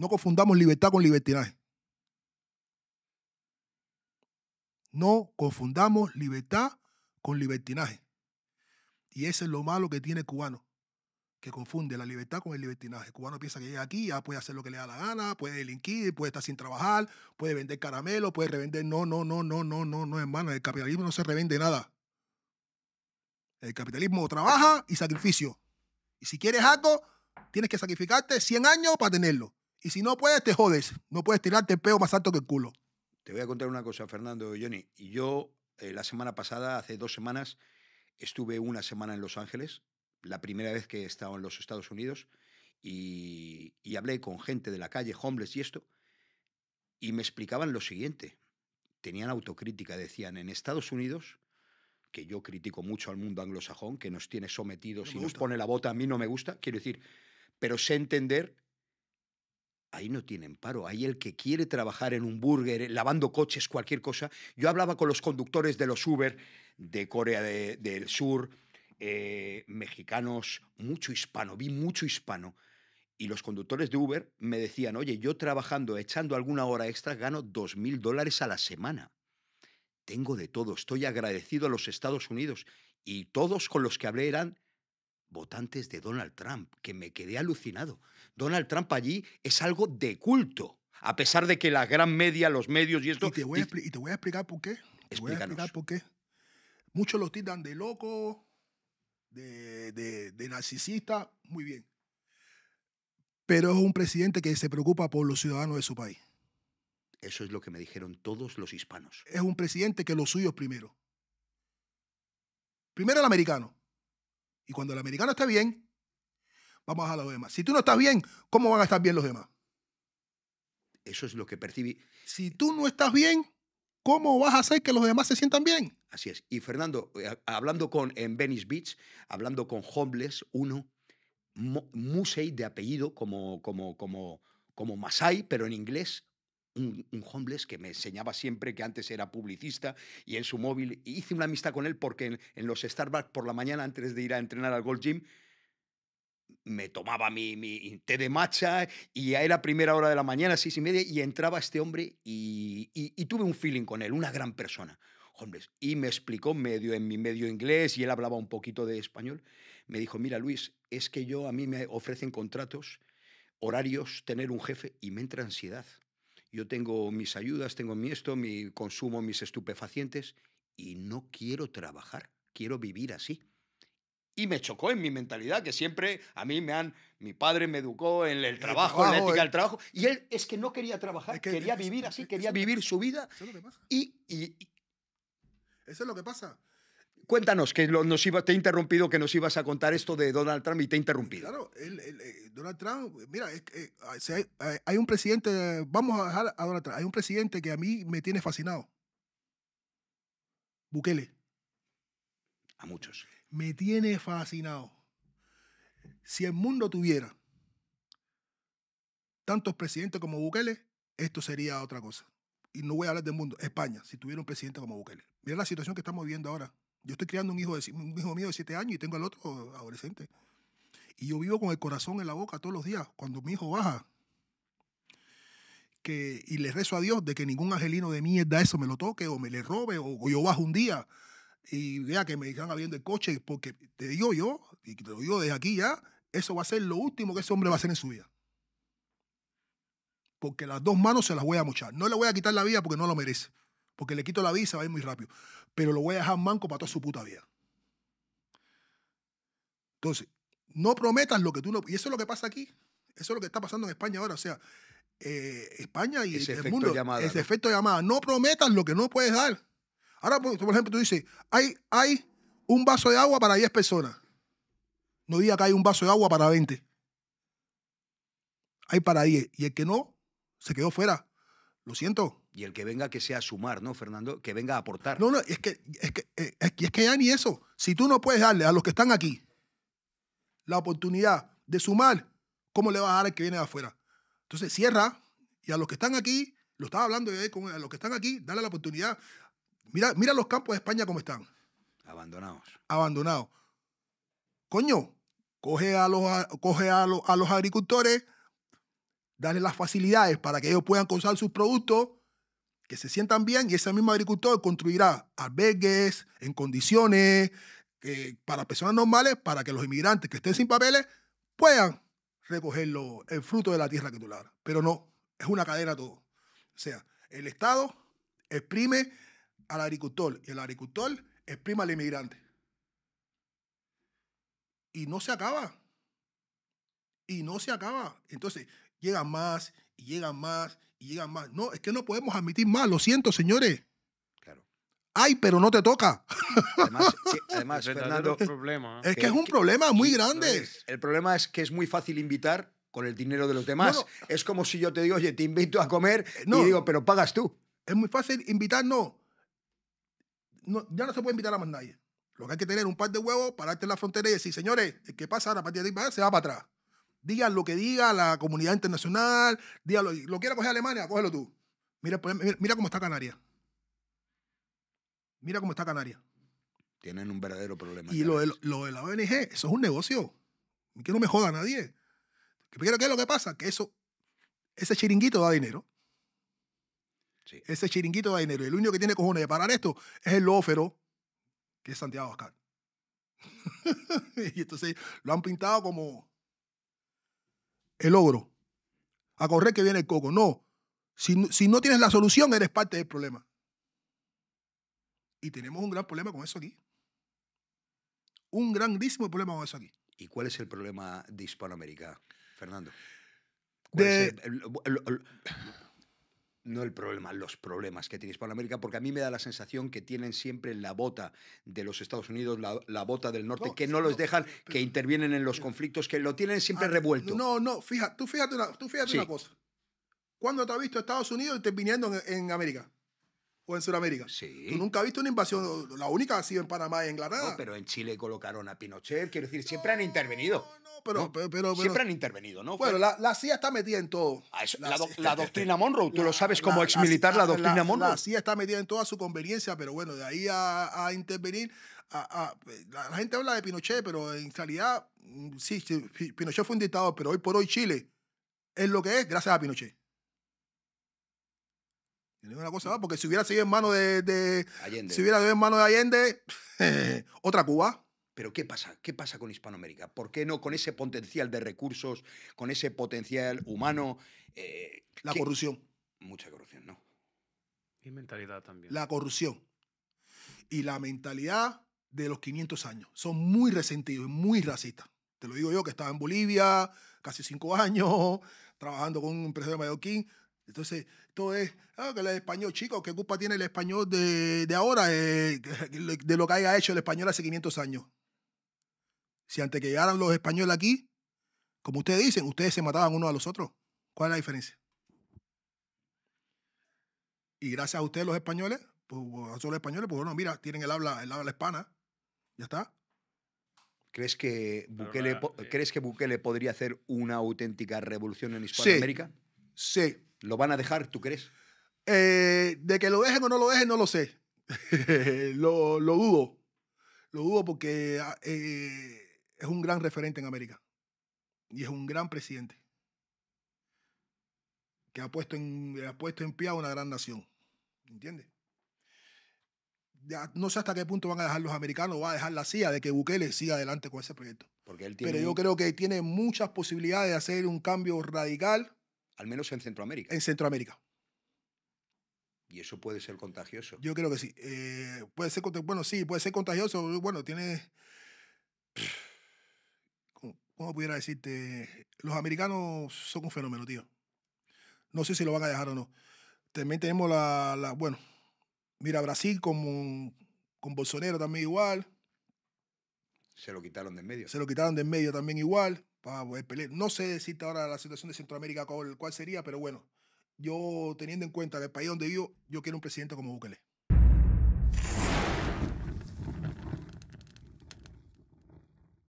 No confundamos libertad con libertinaje. No confundamos libertad con libertinaje. Y eso es lo malo que tiene cubano, que confunde la libertad con el libertinaje. cubano piensa que llega aquí, ya puede hacer lo que le da la gana, puede delinquir, puede estar sin trabajar, puede vender caramelo, puede revender. No, no, no, no, no, no, no, hermano. El capitalismo no se revende nada. El capitalismo trabaja y sacrificio. Y si quieres algo, tienes que sacrificarte 100 años para tenerlo. Y si no puedes, te jodes. No puedes tirarte el peo más alto que el culo. Te voy a contar una cosa, Fernando y Johnny. Yo, eh, la semana pasada, hace dos semanas, estuve una semana en Los Ángeles, la primera vez que he estado en los Estados Unidos, y, hablé con gente de la calle, homeless y esto, y me explicaban lo siguiente. Tenían autocrítica, decían, en Estados Unidos que yo critico mucho al mundo anglosajón, que nos tiene sometidos y nos pone la bota, a mí no me gusta, quiero decir, pero sé entender Ahí no tienen paro. Ahí el que quiere trabajar en un burger, eh, lavando coches, cualquier cosa. Yo hablaba con los conductores de los Uber de Corea del Sur, eh, mexicanos, mucho hispano, vi mucho hispano. Y los conductores de Uber me decían, oye, yo trabajando, echando alguna hora extra, gano dos mil dólares a la semana. Tengo de todo, estoy agradecido a los Estados Unidos. Y todos con los que hablé eran votantes de Donald Trump, que me quedé alucinado. Donald Trump allí es algo de culto, a pesar de que la gran media, los medios y esto... Y te voy a, y te voy a explicar por qué. Explícanos. Muchos lo titan de loco, de, de, de narcisista, muy bien. Pero es un presidente que se preocupa por los ciudadanos de su país. Eso es lo que me dijeron todos los hispanos. Es un presidente que lo suyo primero. Primero el americano. Y cuando el americano está bien, vamos a los demás. Si tú no estás bien, ¿cómo van a estar bien los demás? Eso es lo que percibí. Si tú no estás bien, ¿cómo vas a hacer que los demás se sientan bien? Así es. Y Fernando, eh, hablando con, en Venice Beach, hablando con Homeless, uno, Musei de apellido, como, como, como, como Masai, pero en inglés, un, homeless que me enseñaba siempre que antes era publicista y en su móvil hice una amistad con él porque en, en, los Starbucks por la mañana antes de ir a entrenar al Gold Gym me tomaba mi, té de matcha y era primera hora de la mañana, seis y media, y entraba este hombre y, y tuve un feeling con él, una gran persona. Hombres, y me explicó medio en mi medio inglés y él hablaba un poquito de español. Me dijo, mira Luis, es que yo a mí me ofrecen contratos, horarios, tener un jefe y me entra ansiedad. Yo tengo mis ayudas, tengo mi esto, mi consumo, mis estupefacientes y no quiero trabajar, quiero vivir así y me chocó en mi mentalidad, que siempre a mí me han, mi padre me educó en el trabajo, en la ética eh. del trabajo, y él es que no quería trabajar, quería vivir así, quería vivir su vida. Eso es lo que pasa. Y, Eso es lo que pasa. Cuéntanos, que nos te he interrumpido, que nos ibas a contar esto de Donald Trump y te he interrumpido. Claro, eh, Donald Trump, mira, hay, eh, ah, hay, un presidente, vamos a dejar a Donald Trump, hay un presidente que a mí me tiene fascinado. Bukele. A muchos me tiene fascinado. Si el mundo tuviera tantos presidentes como Bukele, esto sería otra cosa. Y no voy a hablar del mundo, España, si tuviera un presidente como Bukele. Mira la situación que estamos viviendo ahora. Yo estoy criando un hijo, de, un hijo mío de siete años y tengo al otro adolescente. Y yo vivo con el corazón en la boca todos los días. Cuando mi hijo baja, que, y le rezo a Dios de que ningún angelino de mierda eso me lo toque o me le robe o yo bajo un día y vea que me están abriendo el coche, porque te digo yo, y te lo digo desde aquí ya, eso va a ser lo último que ese hombre va a hacer en su vida. Porque las dos manos se las voy a mochar. No le voy a quitar la vida porque no lo merece. Porque le quito la vida y se va a ir muy rápido. Pero lo voy a dejar manco para toda su puta vida. Entonces, no prometas lo que tú no. Y eso es lo que pasa aquí. Eso es lo que está pasando en España ahora. O sea, eh, España y el mundo. ese efecto llamada. No prometas lo que no puedes dar. Ahora, por ejemplo, tú dices, hay, hay un vaso de agua para 10 personas. No diga que hay un vaso de agua para 20. Hay para 10. Y el que no, se quedó fuera. Lo siento. Y el que venga que sea a sumar, ¿no, Fernando? Que venga a aportar. No, no, es que, es que, eh, es ya ni eso. Si tú no puedes darle a los que están aquí la oportunidad de sumar, ¿cómo le vas a dar al que viene de afuera? Entonces cierra y a los que están aquí, lo estaba hablando yo con a los que están aquí, dale la oportunidad Mira, los campos de España como están. Abandonados. Abandonados. Coño, coge a los, coge a los, agricultores, dale las facilidades para que ellos puedan cosechar sus productos, que se sientan bien y ese mismo agricultor construirá albergues en condiciones eh, para personas normales, para que los inmigrantes que estén sin papeles puedan recoger el fruto de la tierra que tú Pero no, es una cadena todo. O sea, el Estado exprime al agricultor y el agricultor prima al inmigrante. Y no se acaba. Y no se acaba. Entonces, llegan más y llegan más y llegan más. No, es que no podemos admitir más. Lo siento, señores. Claro. Ay, pero no te toca. Además, ¿eh? es que es un problema muy grande. el problema es que es muy fácil invitar con el dinero de los demás. Es como si yo te digo, oye, te invito a comer no, y digo, pero pagas tú. Es muy fácil invitar, no ya no se puede invitar a más nadie. Lo que hay que tener es un par de huevos, pararte en la frontera y decir, señores, qué que pasa a partir de se va para atrás. Digan lo que diga la comunidad internacional, digan lo, quiere quiera coger Alemania, cógelo tú. Mira, mira cómo está Canarias. Mira cómo está Canarias. Tienen un verdadero problema. Y lo de, la ONG, eso es un negocio. Que no me joda nadie. ¿qué es lo que pasa? Que eso, ese chiringuito da dinero. Ese chiringuito de dinero. el único que tiene cojones de parar esto es el lófero, que es Santiago Oscar y entonces lo han pintado como el ogro. A correr que viene el coco. No. Si, no tienes la solución, eres parte del problema. Y tenemos un gran problema con eso aquí. Un grandísimo problema con eso aquí. ¿Y cuál es el problema de Hispanoamérica, Fernando? De no el problema, los problemas que tiene América, porque a mí me da la sensación que tienen siempre la bota de los Estados Unidos, la, bota del norte, que no, los dejan, que intervienen en los conflictos, que lo tienen siempre revuelto. No, no, fíjate, tú fíjate una, cosa. ¿Cuándo te has visto Estados Unidos interviniendo en América? en Sudamérica. Sí. Tú nunca has visto una invasión, la única ha sido en Panamá y en Granada. pero en Chile colocaron a Pinochet, quiero decir, siempre han intervenido. No, pero, Siempre han intervenido, ¿no? Bueno, la, CIA está metida en todo. Ah, la, doctrina Monroe, tú lo sabes como ex militar la, doctrina Monroe. La CIA está metida en toda su conveniencia, pero bueno, de ahí a, intervenir. la gente habla de Pinochet, pero en realidad, mm, sí, Pinochet fue un dictador, pero hoy por hoy Chile es lo que es gracias a Pinochet. Una cosa porque si hubiera sido en manos de, Allende. Si hubiera sido en manos de Allende, otra Cuba. Pero ¿qué pasa? ¿Qué pasa con Hispanoamérica? ¿Por qué no con ese potencial de recursos, con ese potencial humano? Eh, la corrupción. Mucha corrupción, ¿no? Y mentalidad también. La corrupción. Y la mentalidad de los 500 años. Son muy resentidos y muy racistas. Te lo digo yo, que estaba en Bolivia casi cinco años, trabajando con un empresario de Mallorquín. Entonces, todo es, ah, que el español, chicos, ¿qué culpa tiene el español de, ahora, eh, de lo que haya hecho el español hace 500 años? Si antes que llegaran los españoles aquí, como ustedes dicen, ustedes se mataban unos a los otros. ¿Cuál es la diferencia? Y gracias a ustedes los españoles, pues, a los españoles, pues bueno, mira, tienen el habla, el habla hispana. Ya está. ¿Crees que, Bukele, eh. ¿Crees que Bukele podría hacer una auténtica revolución en Hispanoamérica? Sí, sí. ¿Lo van a dejar, tú crees? Eh, de que lo dejen o no lo dejen, no lo sé. lo, lo, dudo. Lo dudo porque ah, eh, es un gran referente en América. Y es un gran presidente. Que ha puesto en, ha puesto en pie a una gran nación. ¿Entiendes? no sé hasta qué punto van a dejar los americanos, va a dejar la CIA de que Bukele siga adelante con ese proyecto. Pero yo creo que tiene muchas posibilidades de hacer un cambio radical al menos en Centroamérica. En Centroamérica. Y eso puede ser contagioso. Yo creo que sí. Eh, puede ser, bueno, sí, puede ser contagioso. Bueno, tiene... ¿Cómo pudiera decirte? Los americanos son un fenómeno, tío. No sé si lo van a dejar o no. También tenemos la... bueno, mira, Brasil con, con Bolsonaro también igual. Se lo quitaron de en medio. Se lo quitaron de en medio también igual para poder No sé decirte ahora la situación de Centroamérica cuál, cuál sería, pero bueno, yo teniendo en cuenta el país donde vivo, yo quiero un presidente como Bukele.